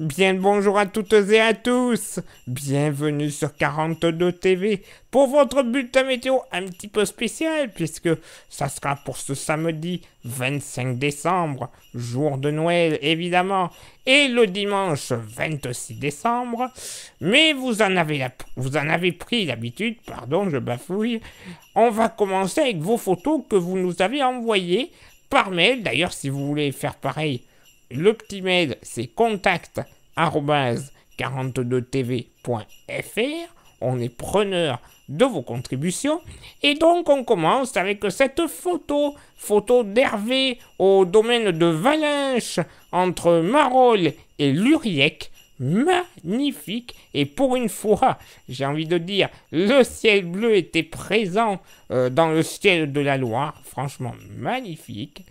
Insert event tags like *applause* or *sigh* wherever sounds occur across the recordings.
Bien bonjour à toutes et à tous, bienvenue sur 42 TV pour votre bulletin météo un petit peu spécial puisque ça sera pour ce samedi 25 décembre, jour de Noël évidemment, et le dimanche 26 décembre, mais vous en avez, vous en avez pris l'habitude, pardon je bafouille, on va commencer avec vos photos que vous nous avez envoyées par mail, d'ailleurs si vous voulez faire pareil, le c'est contact 42tv.fr. On est preneur de vos contributions. Et donc, on commence avec cette photo, photo d'Hervé au domaine de Valinche, entre Marolles et Luriec. Magnifique. Et pour une fois, j'ai envie de dire, le ciel bleu était présent euh, dans le ciel de la Loire. Franchement, magnifique.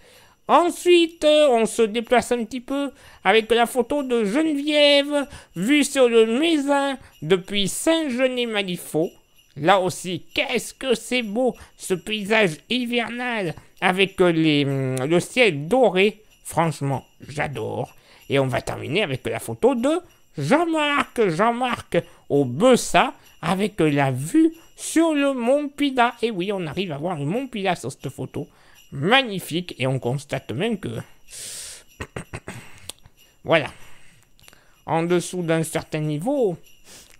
Ensuite, on se déplace un petit peu avec la photo de Geneviève vue sur le Mésin depuis saint gené malifaux Là aussi, qu'est-ce que c'est beau ce paysage hivernal avec hum, le ciel doré. Franchement, j'adore. Et on va terminer avec la photo de Jean-Marc, Jean-Marc au Bessat, avec la vue sur le mont Pida Et oui, on arrive à voir le mont Pida sur cette photo magnifique et on constate même que... *coughs* voilà. En dessous d'un certain niveau,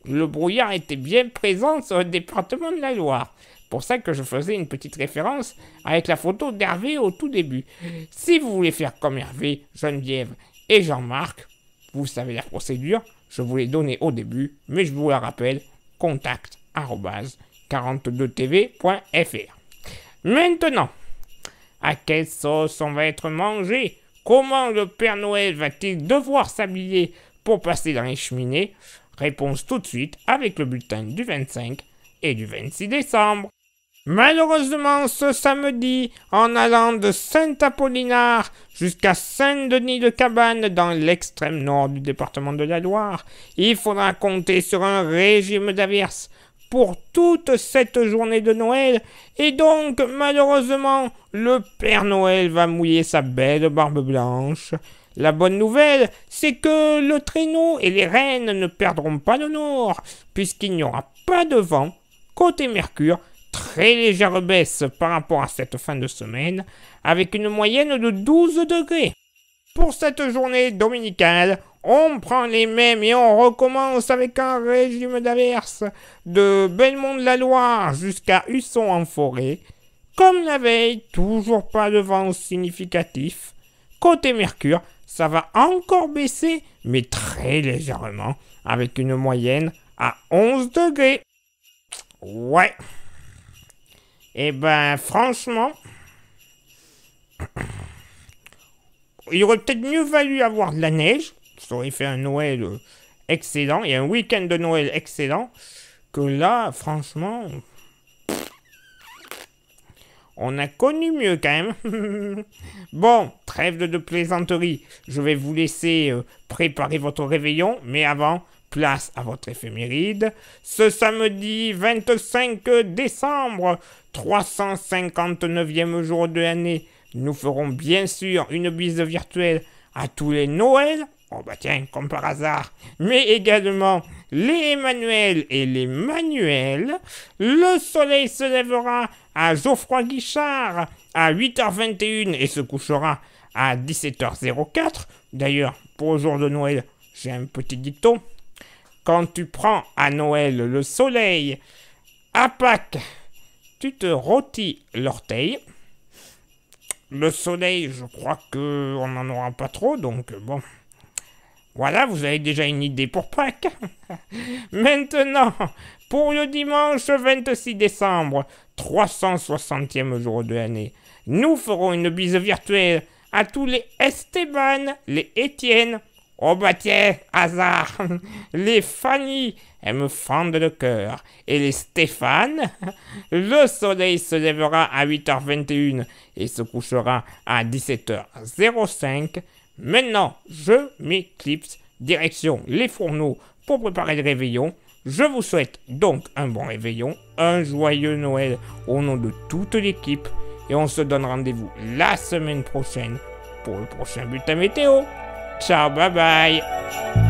le brouillard était bien présent sur le département de la Loire. Pour ça que je faisais une petite référence avec la photo d'Hervé au tout début. Si vous voulez faire comme Hervé, Geneviève et Jean-Marc, vous savez la procédure, je vous l'ai donnée au début, mais je vous la rappelle, contact 42tv.fr. Maintenant, à quelle sauce on va être mangé Comment le Père Noël va-t-il devoir s'habiller pour passer dans les cheminées Réponse tout de suite avec le bulletin du 25 et du 26 décembre. Malheureusement, ce samedi, en allant de Saint-Apollinaire jusqu'à Saint-Denis-de-Cabane dans l'extrême nord du département de la Loire, il faudra compter sur un régime d'averse pour toute cette journée de Noël, et donc malheureusement, le Père Noël va mouiller sa belle barbe blanche. La bonne nouvelle, c'est que le traîneau et les rennes ne perdront pas le nord, puisqu'il n'y aura pas de vent. Côté Mercure, très légère baisse par rapport à cette fin de semaine, avec une moyenne de 12 degrés. Pour cette journée dominicale, on prend les mêmes et on recommence avec un régime d'averse de Belmont-la-Loire jusqu'à Husson en forêt. Comme la veille, toujours pas de vent significatif. Côté Mercure, ça va encore baisser, mais très légèrement, avec une moyenne à 11 degrés. Ouais. Eh ben, franchement, *coughs* il aurait peut-être mieux valu avoir de la neige ça aurait fait un Noël euh, excellent et un week-end de Noël excellent, que là, franchement, on a connu mieux quand même. *laughs* bon, trêve de, plaisanterie. Je vais vous laisser euh, préparer votre réveillon, mais avant, place à votre éphéméride. Ce samedi 25 décembre, 359e jour de l'année, nous ferons bien sûr une bise virtuelle à tous les Noëls, oh bah tiens, comme par hasard, mais également les manuels et les Manuels, le soleil se lèvera à Geoffroy Guichard à 8h21 et se couchera à 17h04. D'ailleurs, pour le jour de Noël, j'ai un petit dicton. Quand tu prends à Noël le soleil, à Pâques, tu te rôtis l'orteil. Le soleil, je crois que on n'en aura pas trop, donc bon. Voilà, vous avez déjà une idée pour Pâques. *laughs* Maintenant, pour le dimanche 26 décembre, 360e jour de l'année, nous ferons une bise virtuelle à tous les Esteban, les Étienne, Oh bah tiens, hasard Les Fanny, elles me fendent le cœur. Et les Stéphane Le soleil se lèvera à 8h21 et se couchera à 17h05. Maintenant, je m'éclipse direction les fourneaux pour préparer le réveillon. Je vous souhaite donc un bon réveillon, un joyeux Noël au nom de toute l'équipe et on se donne rendez-vous la semaine prochaine pour le prochain bulletin météo. Ciao, bye bye.